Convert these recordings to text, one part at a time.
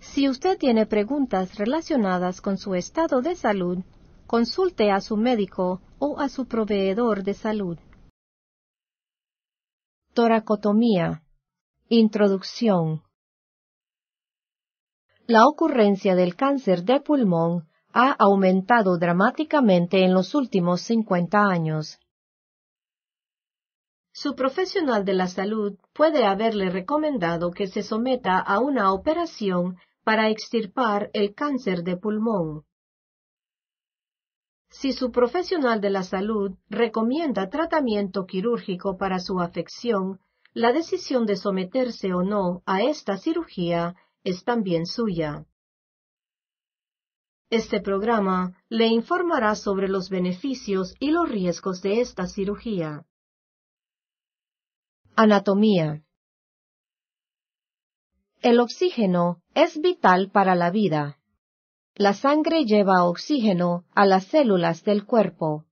Si usted tiene preguntas relacionadas con su estado de salud, consulte a su médico o a su proveedor de salud. Toracotomía. Introducción. La ocurrencia del cáncer de pulmón ha aumentado dramáticamente en los últimos 50 años. Su profesional de la salud puede haberle recomendado que se someta a una operación para extirpar el cáncer de pulmón. Si su profesional de la salud recomienda tratamiento quirúrgico para su afección, la decisión de someterse o no a esta cirugía es también suya. Este programa le informará sobre los beneficios y los riesgos de esta cirugía. Anatomía. El oxígeno es vital para la vida. La sangre lleva oxígeno a las células del cuerpo.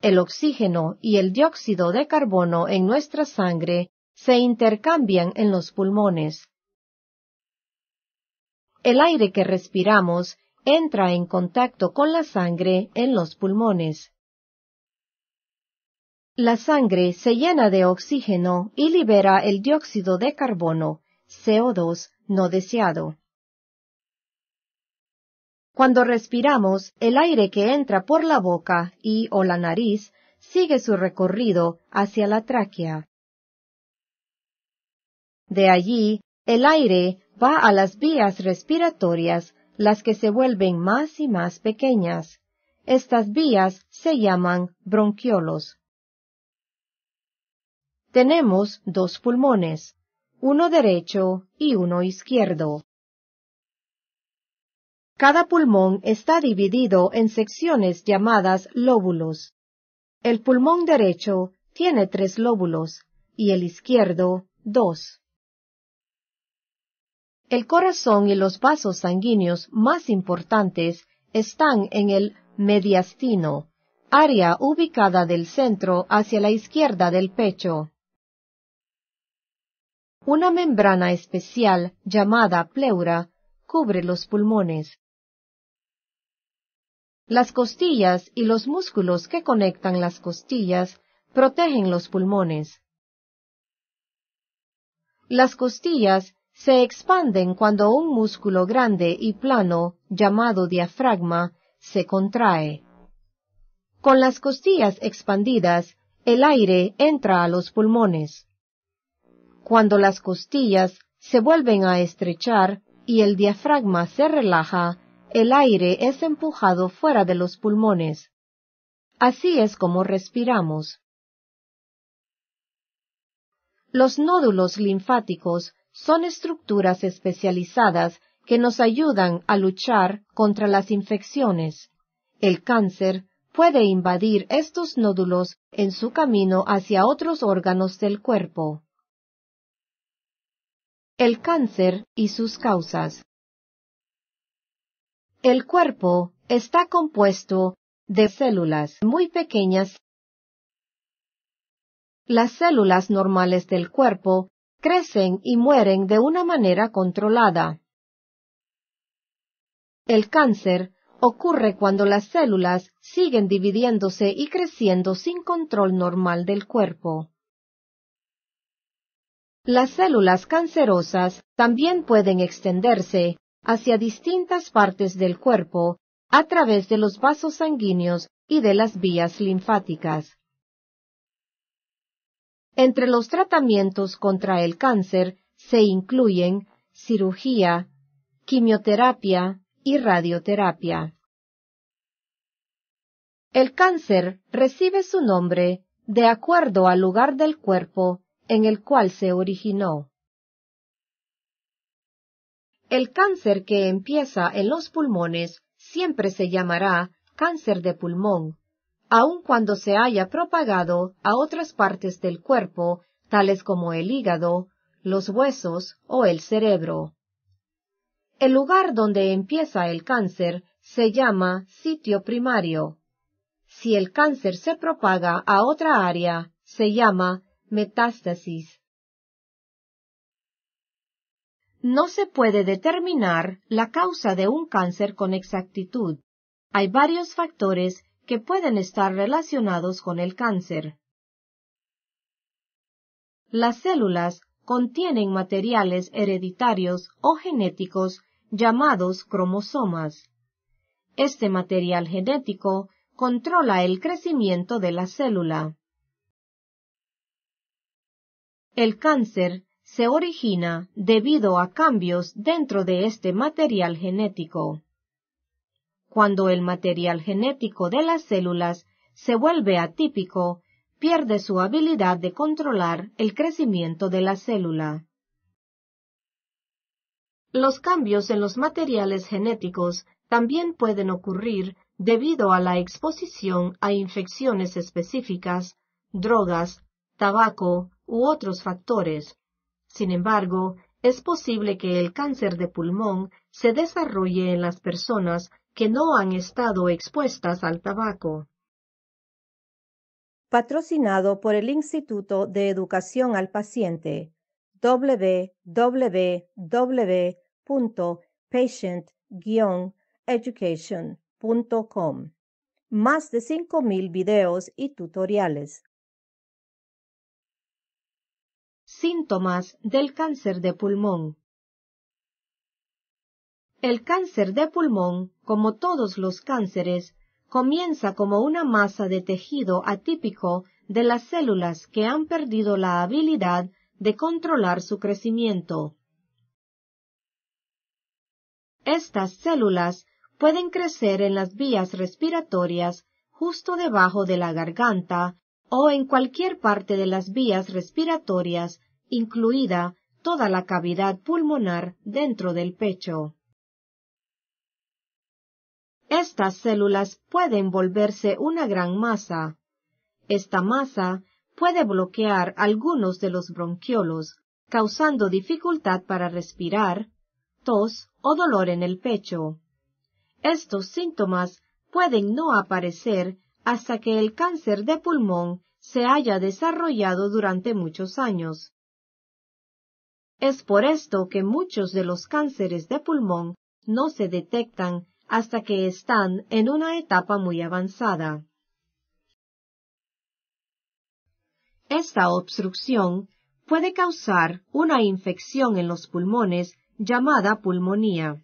El oxígeno y el dióxido de carbono en nuestra sangre se intercambian en los pulmones. El aire que respiramos entra en contacto con la sangre en los pulmones. La sangre se llena de oxígeno y libera el dióxido de carbono, CO2 no deseado. Cuando respiramos, el aire que entra por la boca y o la nariz sigue su recorrido hacia la tráquea. De allí, el aire va a las vías respiratorias, las que se vuelven más y más pequeñas. Estas vías se llaman bronquiolos. Tenemos dos pulmones, uno derecho y uno izquierdo. Cada pulmón está dividido en secciones llamadas lóbulos. El pulmón derecho tiene tres lóbulos y el izquierdo dos. El corazón y los vasos sanguíneos más importantes están en el mediastino, área ubicada del centro hacia la izquierda del pecho. Una membrana especial llamada pleura cubre los pulmones. Las costillas y los músculos que conectan las costillas protegen los pulmones. Las costillas se expanden cuando un músculo grande y plano, llamado diafragma, se contrae. Con las costillas expandidas, el aire entra a los pulmones. Cuando las costillas se vuelven a estrechar y el diafragma se relaja, el aire es empujado fuera de los pulmones. Así es como respiramos. Los nódulos linfáticos son estructuras especializadas que nos ayudan a luchar contra las infecciones. El cáncer puede invadir estos nódulos en su camino hacia otros órganos del cuerpo. El cáncer y sus causas. El cuerpo está compuesto de células muy pequeñas. Las células normales del cuerpo crecen y mueren de una manera controlada. El cáncer ocurre cuando las células siguen dividiéndose y creciendo sin control normal del cuerpo. Las células cancerosas también pueden extenderse hacia distintas partes del cuerpo a través de los vasos sanguíneos y de las vías linfáticas. Entre los tratamientos contra el cáncer se incluyen cirugía, quimioterapia y radioterapia. El cáncer recibe su nombre de acuerdo al lugar del cuerpo en el cual se originó. El cáncer que empieza en los pulmones siempre se llamará cáncer de pulmón, aun cuando se haya propagado a otras partes del cuerpo, tales como el hígado, los huesos o el cerebro. El lugar donde empieza el cáncer se llama sitio primario. Si el cáncer se propaga a otra área, se llama metástasis. No se puede determinar la causa de un cáncer con exactitud. Hay varios factores que pueden estar relacionados con el cáncer. Las células contienen materiales hereditarios o genéticos llamados cromosomas. Este material genético controla el crecimiento de la célula. El cáncer se origina debido a cambios dentro de este material genético. Cuando el material genético de las células se vuelve atípico, pierde su habilidad de controlar el crecimiento de la célula. Los cambios en los materiales genéticos también pueden ocurrir debido a la exposición a infecciones específicas, drogas, tabaco, u otros factores. Sin embargo, es posible que el cáncer de pulmón se desarrolle en las personas que no han estado expuestas al tabaco. Patrocinado por el Instituto de Educación al Paciente www.patient-education.com. Más de 5.000 videos y tutoriales síntomas del cáncer de pulmón. El cáncer de pulmón, como todos los cánceres, comienza como una masa de tejido atípico de las células que han perdido la habilidad de controlar su crecimiento. Estas células pueden crecer en las vías respiratorias justo debajo de la garganta o en cualquier parte de las vías respiratorias incluida toda la cavidad pulmonar dentro del pecho. Estas células pueden volverse una gran masa. Esta masa puede bloquear algunos de los bronquiolos, causando dificultad para respirar, tos o dolor en el pecho. Estos síntomas pueden no aparecer hasta que el cáncer de pulmón se haya desarrollado durante muchos años. Es por esto que muchos de los cánceres de pulmón no se detectan hasta que están en una etapa muy avanzada. Esta obstrucción puede causar una infección en los pulmones llamada pulmonía.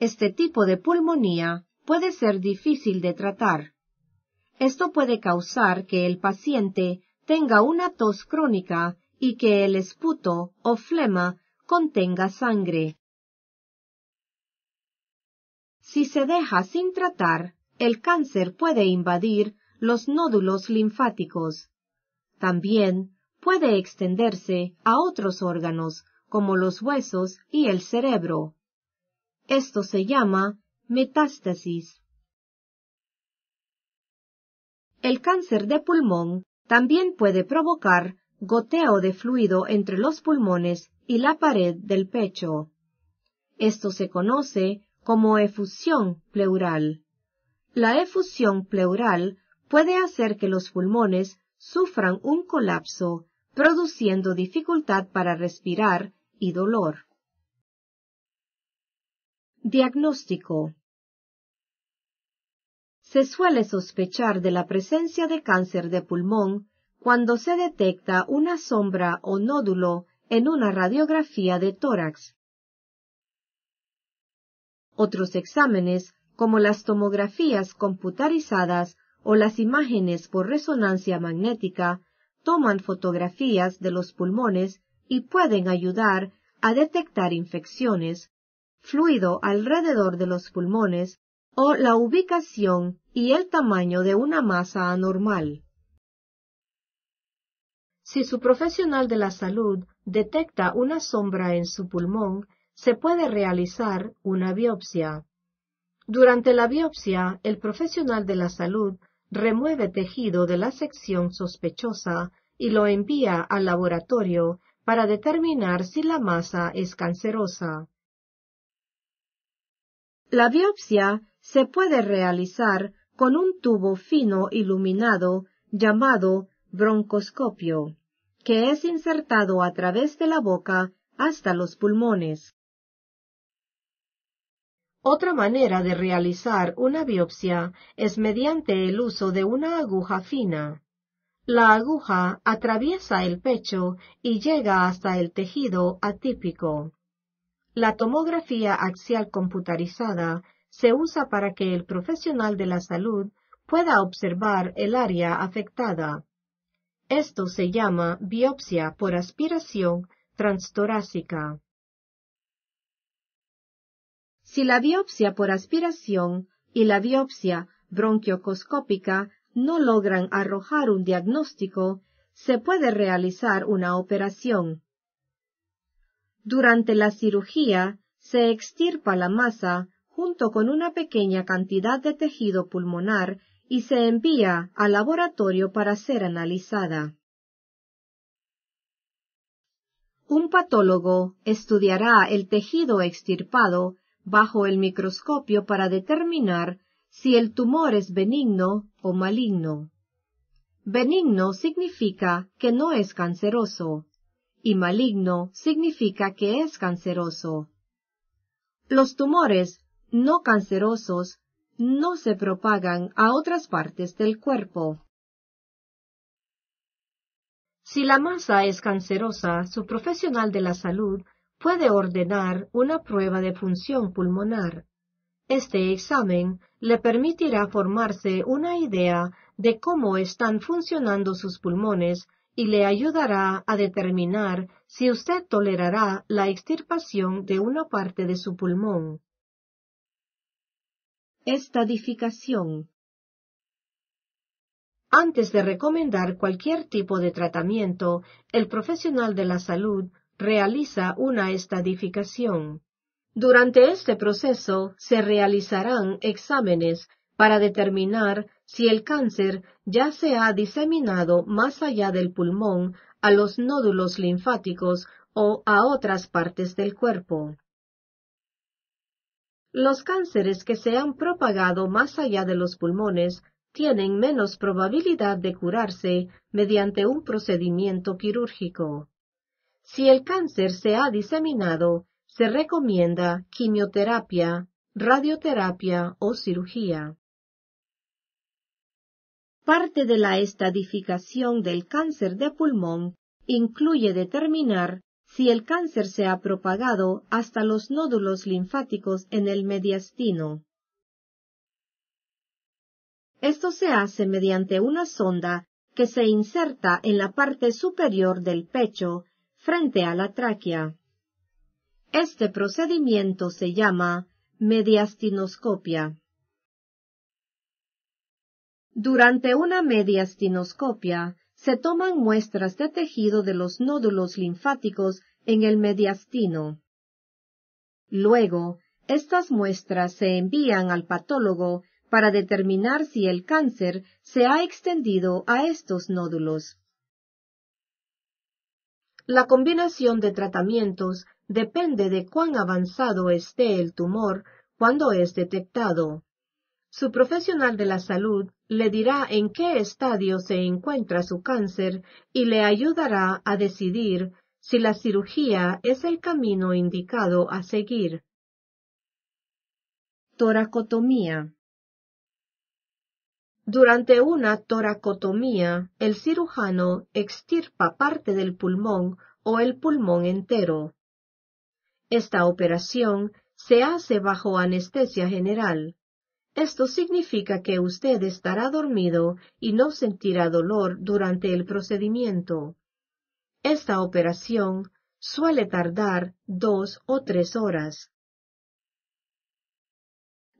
Este tipo de pulmonía puede ser difícil de tratar. Esto puede causar que el paciente tenga una tos crónica y que el esputo o flema contenga sangre. Si se deja sin tratar, el cáncer puede invadir los nódulos linfáticos. También puede extenderse a otros órganos como los huesos y el cerebro. Esto se llama metástasis. El cáncer de pulmón también puede provocar goteo de fluido entre los pulmones y la pared del pecho. Esto se conoce como efusión pleural. La efusión pleural puede hacer que los pulmones sufran un colapso, produciendo dificultad para respirar y dolor. Diagnóstico. Se suele sospechar de la presencia de cáncer de pulmón cuando se detecta una sombra o nódulo en una radiografía de tórax. Otros exámenes, como las tomografías computarizadas o las imágenes por resonancia magnética, toman fotografías de los pulmones y pueden ayudar a detectar infecciones, fluido alrededor de los pulmones o la ubicación y el tamaño de una masa anormal. Si su profesional de la salud detecta una sombra en su pulmón, se puede realizar una biopsia. Durante la biopsia, el profesional de la salud remueve tejido de la sección sospechosa y lo envía al laboratorio para determinar si la masa es cancerosa. La biopsia se puede realizar con un tubo fino iluminado llamado broncoscopio, que es insertado a través de la boca hasta los pulmones. Otra manera de realizar una biopsia es mediante el uso de una aguja fina. La aguja atraviesa el pecho y llega hasta el tejido atípico. La tomografía axial computarizada se usa para que el profesional de la salud pueda observar el área afectada. Esto se llama biopsia por aspiración transtorácica. Si la biopsia por aspiración y la biopsia bronquiocoscópica no logran arrojar un diagnóstico, se puede realizar una operación. Durante la cirugía, se extirpa la masa junto con una pequeña cantidad de tejido pulmonar y se envía al laboratorio para ser analizada. Un patólogo estudiará el tejido extirpado bajo el microscopio para determinar si el tumor es benigno o maligno. Benigno significa que no es canceroso y maligno significa que es canceroso. Los tumores no cancerosos no se propagan a otras partes del cuerpo. Si la masa es cancerosa, su profesional de la salud puede ordenar una prueba de función pulmonar. Este examen le permitirá formarse una idea de cómo están funcionando sus pulmones y le ayudará a determinar si usted tolerará la extirpación de una parte de su pulmón. Estadificación. Antes de recomendar cualquier tipo de tratamiento, el profesional de la salud realiza una estadificación. Durante este proceso se realizarán exámenes para determinar si el cáncer ya se ha diseminado más allá del pulmón a los nódulos linfáticos o a otras partes del cuerpo. Los cánceres que se han propagado más allá de los pulmones tienen menos probabilidad de curarse mediante un procedimiento quirúrgico. Si el cáncer se ha diseminado, se recomienda quimioterapia, radioterapia o cirugía. Parte de la estadificación del cáncer de pulmón incluye determinar si el cáncer se ha propagado hasta los nódulos linfáticos en el mediastino. Esto se hace mediante una sonda que se inserta en la parte superior del pecho, frente a la tráquea. Este procedimiento se llama mediastinoscopia. Durante una mediastinoscopia, se toman muestras de tejido de los nódulos linfáticos en el mediastino. Luego, estas muestras se envían al patólogo para determinar si el cáncer se ha extendido a estos nódulos. La combinación de tratamientos depende de cuán avanzado esté el tumor cuando es detectado. Su profesional de la salud le dirá en qué estadio se encuentra su cáncer y le ayudará a decidir si la cirugía es el camino indicado a seguir. Toracotomía. Durante una toracotomía, el cirujano extirpa parte del pulmón o el pulmón entero. Esta operación se hace bajo anestesia general. Esto significa que usted estará dormido y no sentirá dolor durante el procedimiento. Esta operación suele tardar dos o tres horas.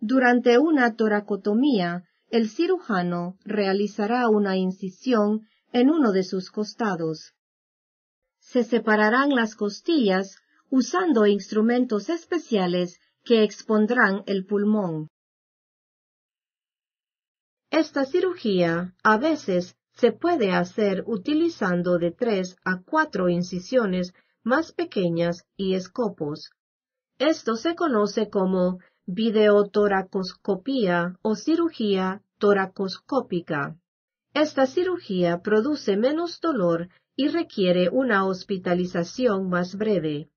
Durante una toracotomía, el cirujano realizará una incisión en uno de sus costados. Se separarán las costillas usando instrumentos especiales que expondrán el pulmón. Esta cirugía a veces se puede hacer utilizando de tres a cuatro incisiones más pequeñas y escopos. Esto se conoce como videotoracoscopía o cirugía toracoscópica. Esta cirugía produce menos dolor y requiere una hospitalización más breve.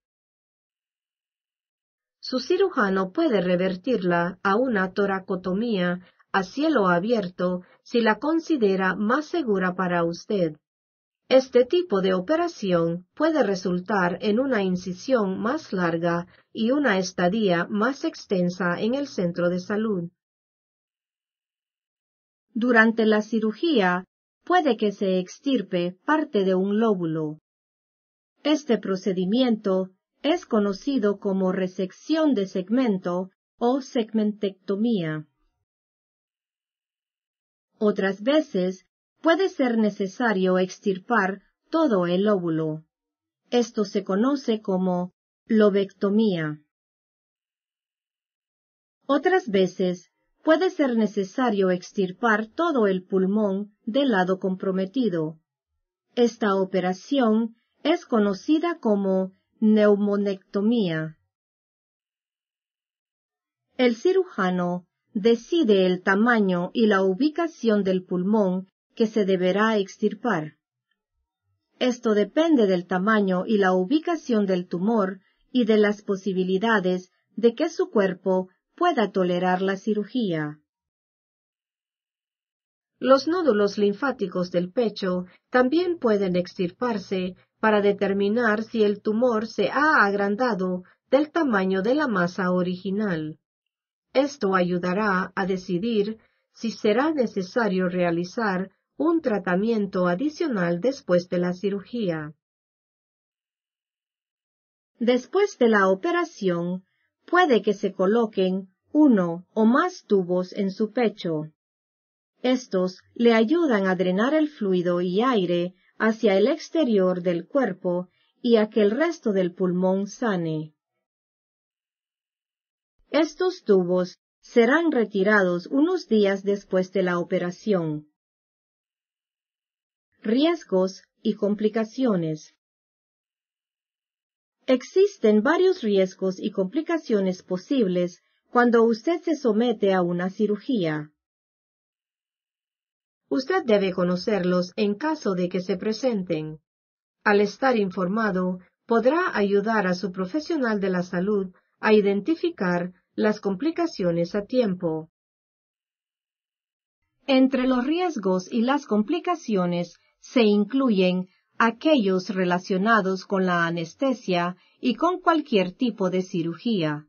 Su cirujano puede revertirla a una toracotomía a cielo abierto si la considera más segura para usted. Este tipo de operación puede resultar en una incisión más larga y una estadía más extensa en el centro de salud. Durante la cirugía puede que se extirpe parte de un lóbulo. Este procedimiento es conocido como resección de segmento o segmentectomía. Otras veces puede ser necesario extirpar todo el óvulo. Esto se conoce como lobectomía. Otras veces puede ser necesario extirpar todo el pulmón del lado comprometido. Esta operación es conocida como neumonectomía. El cirujano decide el tamaño y la ubicación del pulmón que se deberá extirpar. Esto depende del tamaño y la ubicación del tumor y de las posibilidades de que su cuerpo pueda tolerar la cirugía. Los nódulos linfáticos del pecho también pueden extirparse para determinar si el tumor se ha agrandado del tamaño de la masa original. Esto ayudará a decidir si será necesario realizar un tratamiento adicional después de la cirugía. Después de la operación, puede que se coloquen uno o más tubos en su pecho. Estos le ayudan a drenar el fluido y aire hacia el exterior del cuerpo y a que el resto del pulmón sane. Estos tubos serán retirados unos días después de la operación. Riesgos y complicaciones. Existen varios riesgos y complicaciones posibles cuando usted se somete a una cirugía. Usted debe conocerlos en caso de que se presenten. Al estar informado, podrá ayudar a su profesional de la salud a identificar las complicaciones a tiempo. Entre los riesgos y las complicaciones se incluyen aquellos relacionados con la anestesia y con cualquier tipo de cirugía.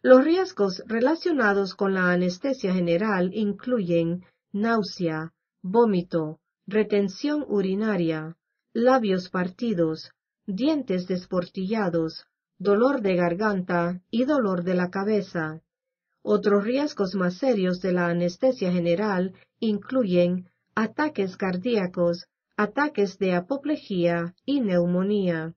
Los riesgos relacionados con la anestesia general incluyen náusea, vómito, retención urinaria, labios partidos, dientes desportillados, dolor de garganta y dolor de la cabeza. Otros riesgos más serios de la anestesia general incluyen ataques cardíacos, ataques de apoplejía y neumonía.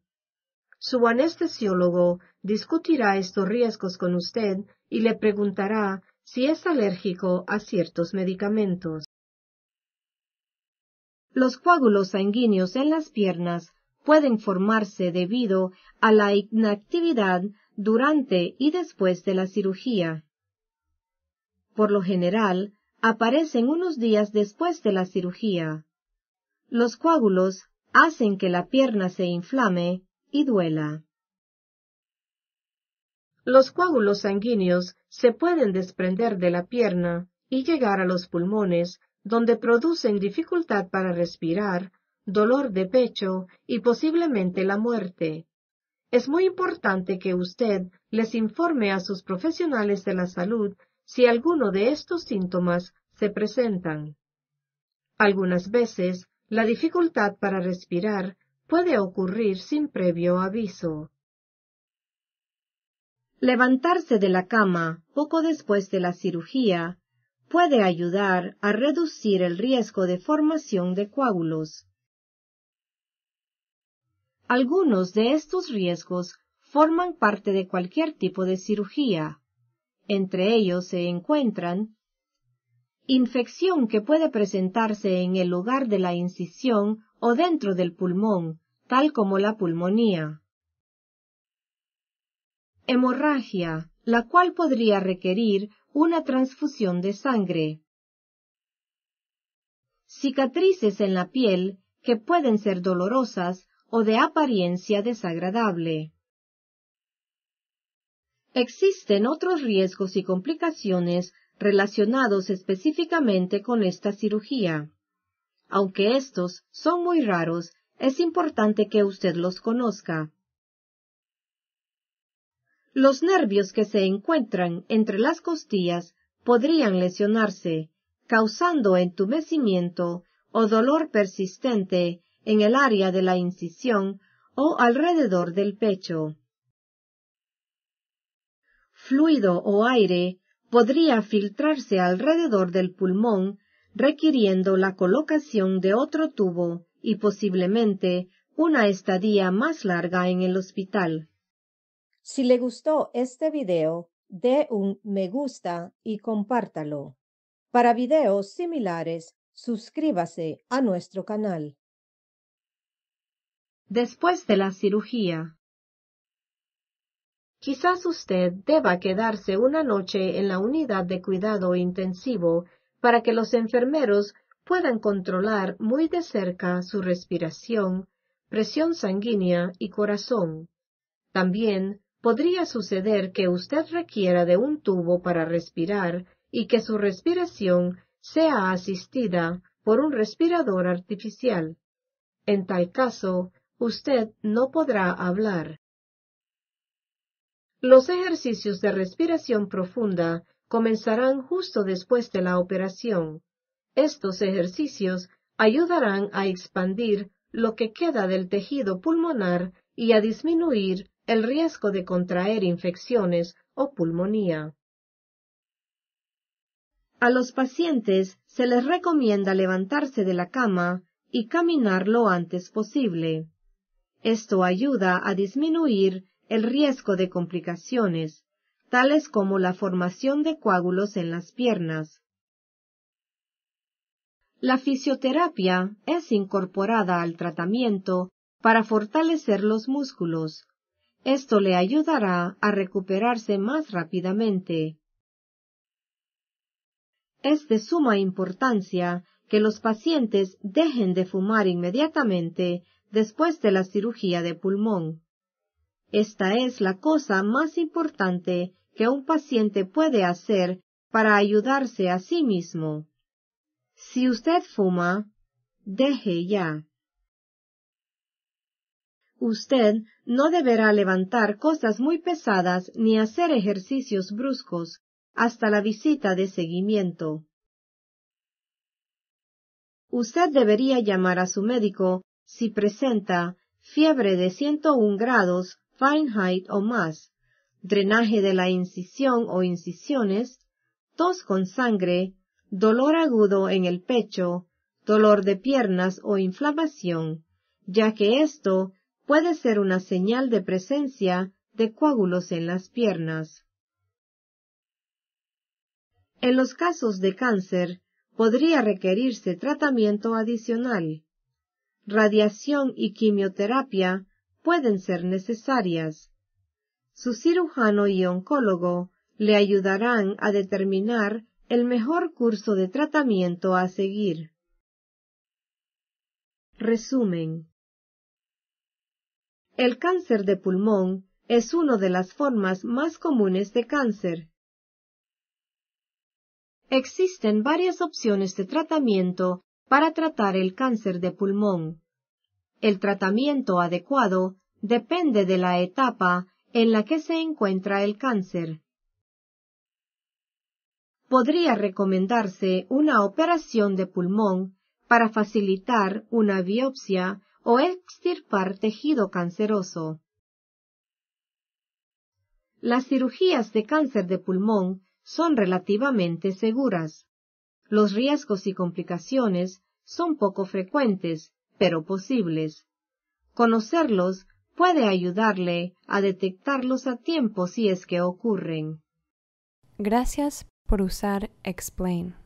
Su anestesiólogo discutirá estos riesgos con usted y le preguntará si es alérgico a ciertos medicamentos. Los coágulos sanguíneos en las piernas pueden formarse debido a la inactividad durante y después de la cirugía. Por lo general, aparecen unos días después de la cirugía. Los coágulos hacen que la pierna se inflame y duela. Los coágulos sanguíneos se pueden desprender de la pierna y llegar a los pulmones, donde producen dificultad para respirar, dolor de pecho y posiblemente la muerte. Es muy importante que usted les informe a sus profesionales de la salud si alguno de estos síntomas se presentan. Algunas veces, la dificultad para respirar puede ocurrir sin previo aviso. Levantarse de la cama poco después de la cirugía puede ayudar a reducir el riesgo de formación de coágulos. Algunos de estos riesgos forman parte de cualquier tipo de cirugía. Entre ellos se encuentran infección que puede presentarse en el lugar de la incisión o dentro del pulmón, tal como la pulmonía. Hemorragia, la cual podría requerir una transfusión de sangre. Cicatrices en la piel que pueden ser dolorosas o de apariencia desagradable. Existen otros riesgos y complicaciones relacionados específicamente con esta cirugía. Aunque estos son muy raros, es importante que usted los conozca. Los nervios que se encuentran entre las costillas podrían lesionarse, causando entumecimiento o dolor persistente en el área de la incisión o alrededor del pecho. Fluido o aire podría filtrarse alrededor del pulmón requiriendo la colocación de otro tubo y posiblemente una estadía más larga en el hospital. Si le gustó este video, dé un me gusta y compártalo. Para videos similares, suscríbase a nuestro canal después de la cirugía. Quizás usted deba quedarse una noche en la unidad de cuidado intensivo para que los enfermeros puedan controlar muy de cerca su respiración, presión sanguínea y corazón. También podría suceder que usted requiera de un tubo para respirar y que su respiración sea asistida por un respirador artificial. En tal caso, usted no podrá hablar. Los ejercicios de respiración profunda comenzarán justo después de la operación. Estos ejercicios ayudarán a expandir lo que queda del tejido pulmonar y a disminuir el riesgo de contraer infecciones o pulmonía. A los pacientes se les recomienda levantarse de la cama y caminar lo antes posible. Esto ayuda a disminuir el riesgo de complicaciones, tales como la formación de coágulos en las piernas. La fisioterapia es incorporada al tratamiento para fortalecer los músculos. Esto le ayudará a recuperarse más rápidamente. Es de suma importancia que los pacientes dejen de fumar inmediatamente después de la cirugía de pulmón. Esta es la cosa más importante que un paciente puede hacer para ayudarse a sí mismo. Si usted fuma, deje ya. Usted no deberá levantar cosas muy pesadas ni hacer ejercicios bruscos hasta la visita de seguimiento. Usted debería llamar a su médico si presenta fiebre de 101 grados Fahrenheit o más, drenaje de la incisión o incisiones, tos con sangre, dolor agudo en el pecho, dolor de piernas o inflamación, ya que esto puede ser una señal de presencia de coágulos en las piernas. En los casos de cáncer, podría requerirse tratamiento adicional radiación y quimioterapia pueden ser necesarias. Su cirujano y oncólogo le ayudarán a determinar el mejor curso de tratamiento a seguir. Resumen. El cáncer de pulmón es una de las formas más comunes de cáncer. Existen varias opciones de tratamiento para tratar el cáncer de pulmón. El tratamiento adecuado depende de la etapa en la que se encuentra el cáncer. Podría recomendarse una operación de pulmón para facilitar una biopsia o extirpar tejido canceroso. Las cirugías de cáncer de pulmón son relativamente seguras. Los riesgos y complicaciones son poco frecuentes, pero posibles. Conocerlos puede ayudarle a detectarlos a tiempo si es que ocurren. Gracias por usar Explain.